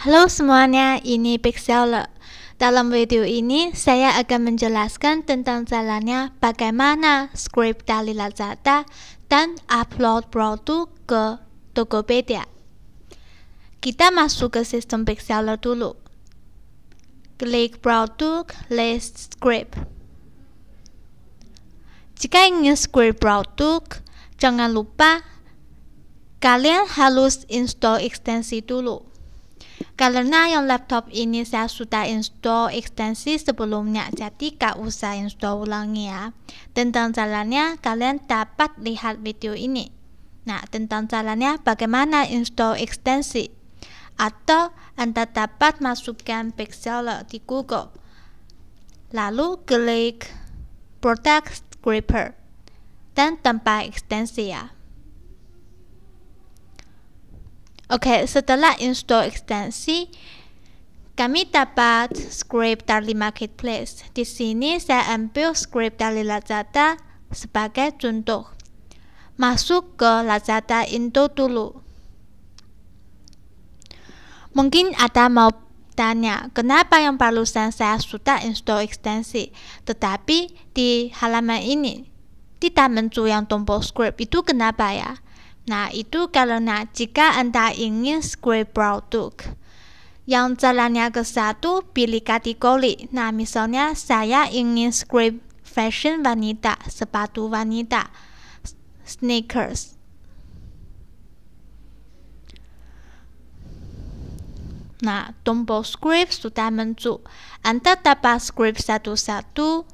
Halo semuanya, ini Pixel. Le. Dalam video ini, saya akan menjelaskan tentang jalannya bagaimana script dari Lazada dan upload produk ke Tokopedia. Kita masuk ke sistem Pixel Le dulu. Klik produk, list script. Jika ingin script produk, jangan lupa kalian harus install ekstensi dulu. Karena yang laptop ini saya sudah install ekstensi sebelumnya, jadi gak usah install ulangi ya. Tentang caranya, kalian dapat lihat video ini. Nah, tentang caranya bagaimana install ekstensi. Atau Anda dapat masukkan Pixeler di Google. Lalu klik Product Scraper dan tempat ekstensi ya. Oke, setelah install ekstensi, kami dapat script dari marketplace. Di sini saya ambil script dari Lazada sebagai contoh. Masuk ke Lazada Indo dulu. Mungkin ada mau tanya, kenapa yang barusan saya sudah install ekstensi, tetapi di halaman ini tidak muncul yang tombol script itu kenapa ya? Nah, itu karena jika Anda ingin square produk yang jalannya ke satu, pilih kategori. Nah, misalnya saya ingin square fashion wanita, sepatu wanita, sneakers. Nah, tombol script sudah muncul. Anda dapat script satu-satu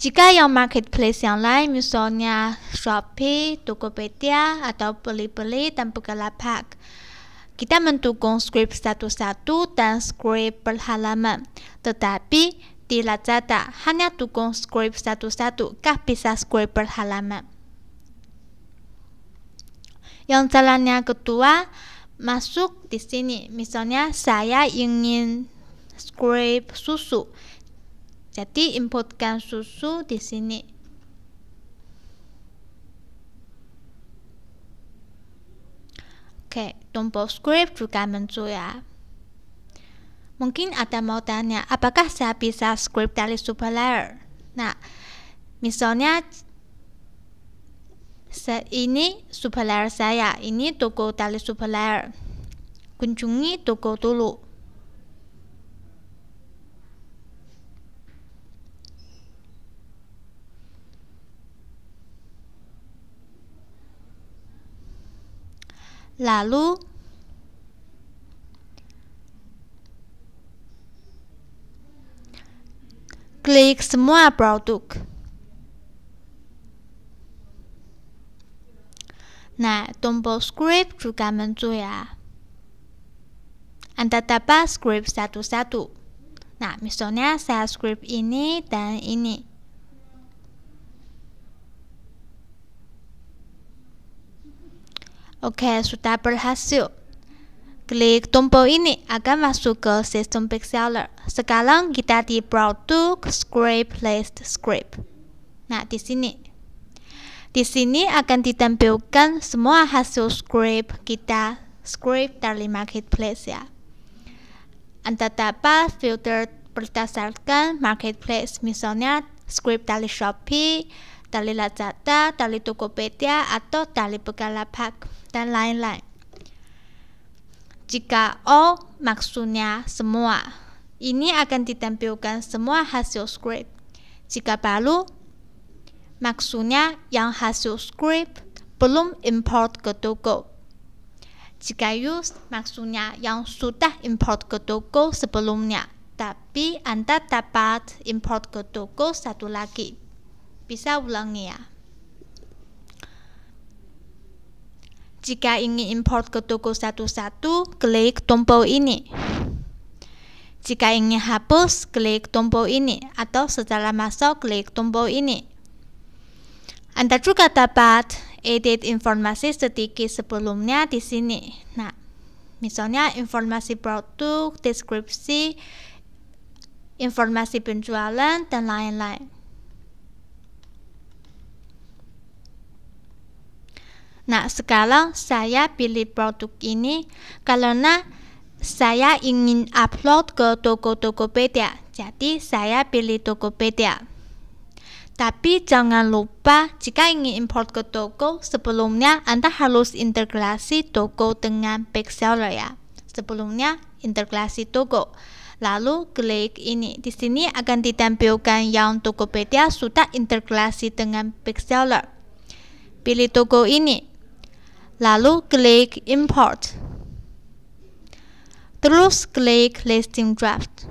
Jika yang marketplace yang lain misalnya Shopee, Tokopedia, atau Beli-Beli dan Bukalapak, kita mendukung script satu-satu dan script berhalaman. Tetapi di Lazada hanya dukung script satu-satu, gak bisa script berhalaman. Yang jalannya kedua, masuk di sini. Misalnya saya ingin script susu jadi inputkan susu di sini. Oke, tombol script juga muncul ya. Mungkin ada mau tanya, apakah saya bisa script dari supplier? Nah, misalnya ini supplier saya, ini toko dari supplier. Kunjungi toko dulu. lalu klik semua produk. Nah, tombol script juga muncul ya. Anda dapat script satu-satu. Nah, misalnya saya script ini dan ini. Oke, sudah berhasil. Klik tombol ini akan masuk ke sistem Pixeller. Sekarang kita di produk script list script. Nah, di sini. Di sini akan ditampilkan semua hasil script kita, script dari marketplace ya. Anda dapat filter berdasarkan marketplace, misalnya script dari Shopee, dari Lazada, dari Tokopedia, atau dari Bukalapak, dan lain-lain. Jika all maksudnya semua, ini akan ditampilkan semua hasil script. Jika baru, maksudnya yang hasil script belum import ke Togo. Jika use, maksudnya yang sudah import ke Togo sebelumnya, tapi Anda dapat import ke Togo satu lagi. Bisa ulangi ya. Jika ingin import ke toko satu-satu, klik tombol ini. Jika ingin hapus, klik tombol ini atau secara masuk klik tombol ini. Anda juga dapat edit informasi sedikit sebelumnya di sini. Nah, misalnya informasi produk, deskripsi, informasi penjualan, dan lain-lain. Nah, sekarang saya pilih produk ini karena saya ingin upload ke toko Tokopedia. Jadi, saya pilih Tokopedia. Tapi jangan lupa jika ingin import ke toko, sebelumnya Anda harus integrasi toko dengan Bestseller ya. Sebelumnya integrasi toko. Lalu klik ini. Di sini akan ditampilkan yang Tokopedia sudah integrasi dengan Bestseller. Pilih toko ini lalu klik import. Terus klik listing draft.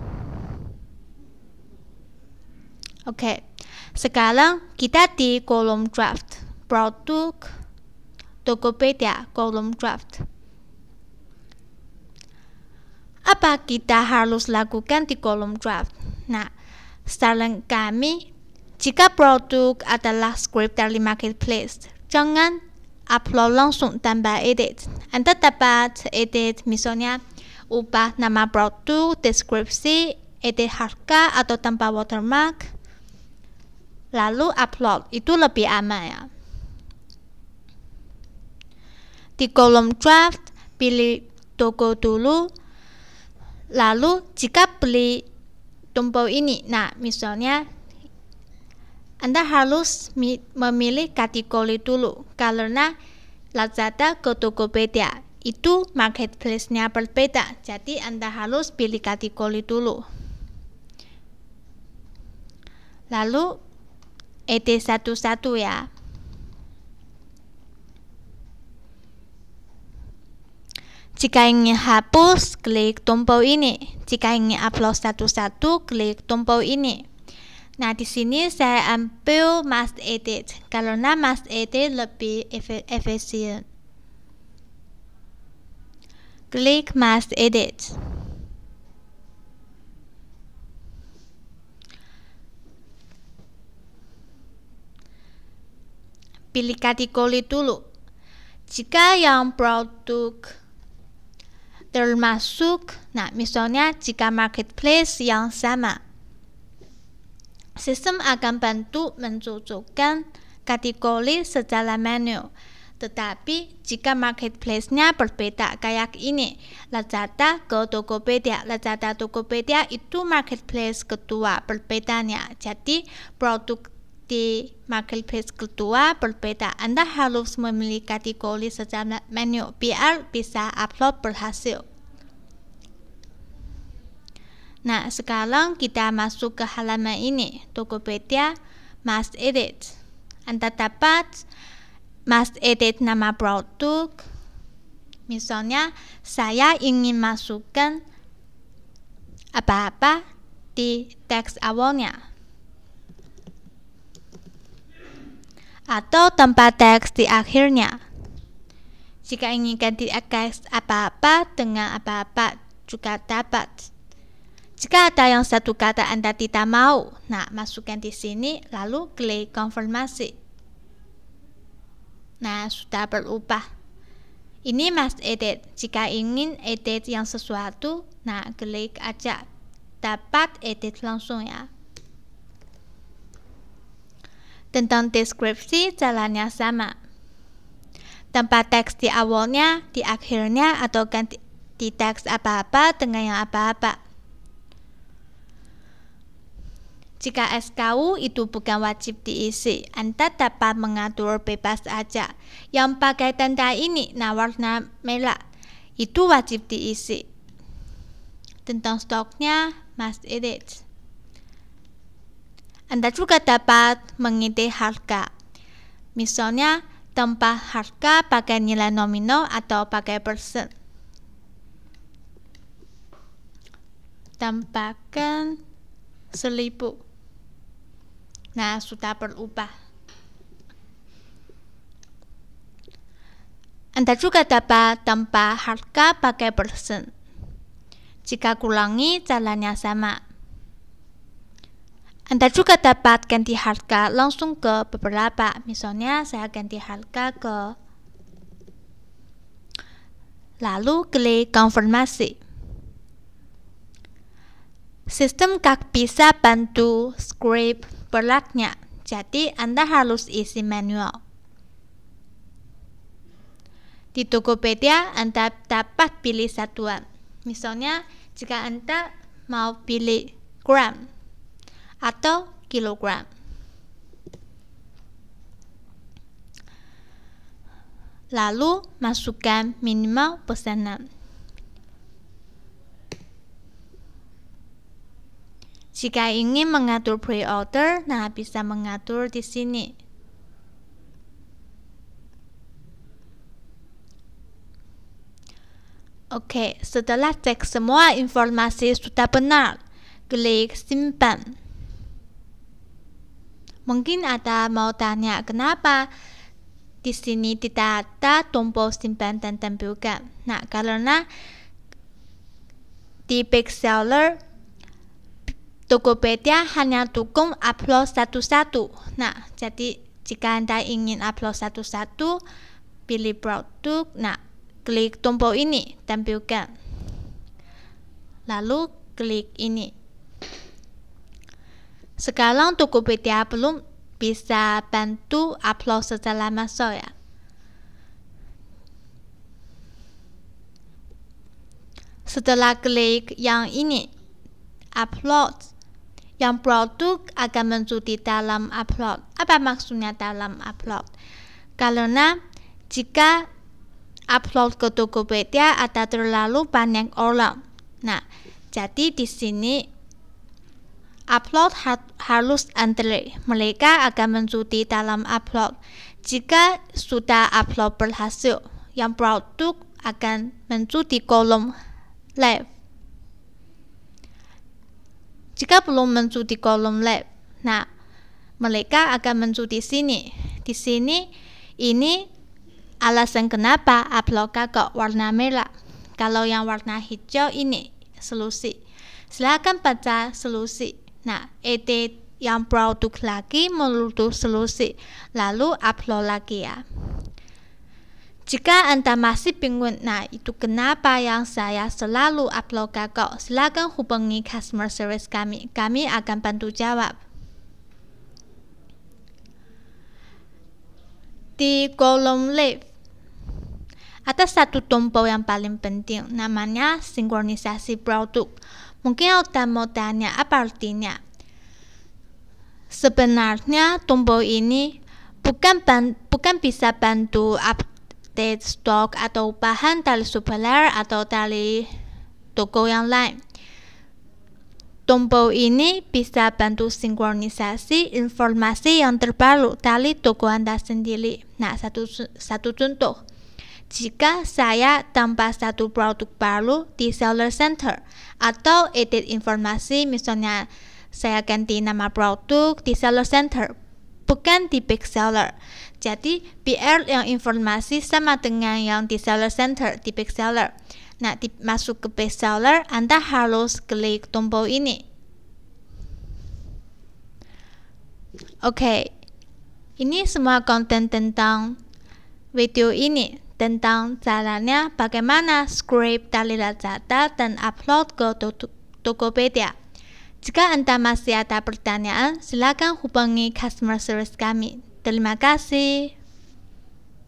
Oke, sekarang kita di kolom draft, produk Tokopedia kolom draft. Apa kita harus lakukan di kolom draft? Nah, saran kami, jika produk adalah script dari marketplace, jangan upload langsung tanpa edit. Anda dapat edit misalnya ubah nama produk, deskripsi, edit harga atau tanpa watermark. Lalu upload, itu lebih aman ya. Di kolom draft, pilih toko dulu. Lalu jika beli tombol ini, nah misalnya anda harus memilih kategori dulu karena Lazada ke Tokopedia itu marketplace-nya berbeda. Jadi Anda harus pilih kategori dulu. Lalu ed satu ya. Jika ingin hapus, klik tombol ini. Jika ingin upload satu-satu, klik tombol ini. Nah, di sini saya ambil must edit karena must edit lebih efisien. Klik must edit. Pilih kategori dulu. Jika yang produk termasuk, nah misalnya jika marketplace yang sama, Sistem akan bantu mencucukkan kategori secara manual. Tetapi jika marketplace-nya berbeda kayak ini, Lazada ke Tokopedia, Lazada Tokopedia itu marketplace kedua berbedanya. Jadi produk di marketplace kedua berbeda. Anda harus memiliki kategori secara manual biar bisa upload berhasil. Nah, sekarang kita masuk ke halaman ini, Tokopedia Must Edit. Anda dapat Must Edit nama produk. Misalnya, saya ingin masukkan apa-apa di teks awalnya. Atau tempat teks di akhirnya. Jika ingin ganti teks apa-apa dengan apa-apa juga dapat. Jika ada yang satu kata Anda tidak mau, nah masukkan di sini lalu klik konfirmasi. Nah, sudah berubah. Ini mas edit. Jika ingin edit yang sesuatu, nah klik aja. Dapat edit langsung ya. Tentang deskripsi, jalannya sama. Tempat teks di awalnya, di akhirnya, atau ganti di teks apa-apa dengan yang apa-apa. Jika SKU itu bukan wajib diisi, Anda dapat mengatur bebas saja. Yang pakai tanda ini, nah warna merah, itu wajib diisi. Tentang stoknya, must edit. Anda juga dapat mengisi harga. Misalnya, tempat harga pakai nilai nominal atau pakai persen. Tambahkan seribu Nah, sudah berubah. Anda juga dapat tambah harga pakai persen. Jika kurangi, jalannya sama. Anda juga dapat ganti harga langsung ke beberapa. Misalnya, saya ganti harga ke lalu klik konfirmasi. Sistem kak bisa bantu script berlaknya, jadi Anda harus isi manual. Di Tokopedia, Anda dapat pilih satuan. Misalnya, jika Anda mau pilih gram atau kilogram. Lalu, masukkan minimal pesanan. Jika ingin mengatur pre-order, nah bisa mengatur di sini. Oke, setelah cek semua informasi sudah benar, klik simpan. Mungkin ada mau tanya kenapa di sini tidak ada tombol simpan dan tampilkan. Nah, karena di Big Seller Tokopedia hanya dukung upload satu-satu. Nah, jadi jika Anda ingin upload satu-satu, pilih produk. Nah, klik tombol ini, tampilkan. Lalu klik ini. Sekarang Tokopedia belum bisa bantu upload secara massal ya. Setelah klik yang ini, upload yang produk akan muncul di dalam upload. Apa maksudnya dalam upload? Karena jika upload ke Tokopedia ada terlalu banyak orang. Nah, jadi di sini upload harus antre. Mereka akan muncul di dalam upload. Jika sudah upload berhasil, yang produk akan muncul di kolom live. Jika belum mencuci kolom lab, nah mereka akan mencuci sini. Di sini ini alasan kenapa upload kok warna merah. Kalau yang warna hijau ini solusi. Silakan baca solusi. Nah, edit yang produk lagi menutup solusi, lalu upload lagi ya. Jika Anda masih bingung, nah itu kenapa yang saya selalu upload gagal, silakan hubungi customer service kami. Kami akan bantu jawab. Di kolom live, ada satu tombol yang paling penting, namanya sinkronisasi produk. Mungkin Anda mau tanya apa artinya? Sebenarnya tombol ini bukan bukan bisa bantu estate stock atau bahan dari supplier atau dari toko yang lain. Tombol ini bisa bantu sinkronisasi informasi yang terbaru dari toko Anda sendiri. Nah, satu, satu contoh. Jika saya tambah satu produk baru di seller center atau edit informasi misalnya saya ganti nama produk di seller center bukan di big seller. Jadi PR yang informasi sama dengan yang di seller center di big seller. Nah, di, masuk ke big seller, Anda harus klik tombol ini. Oke, okay. ini semua konten tentang video ini tentang caranya bagaimana script dari data dan upload ke Tokopedia. Jika Anda masih ada pertanyaan, silakan hubungi customer service kami. Terima kasih.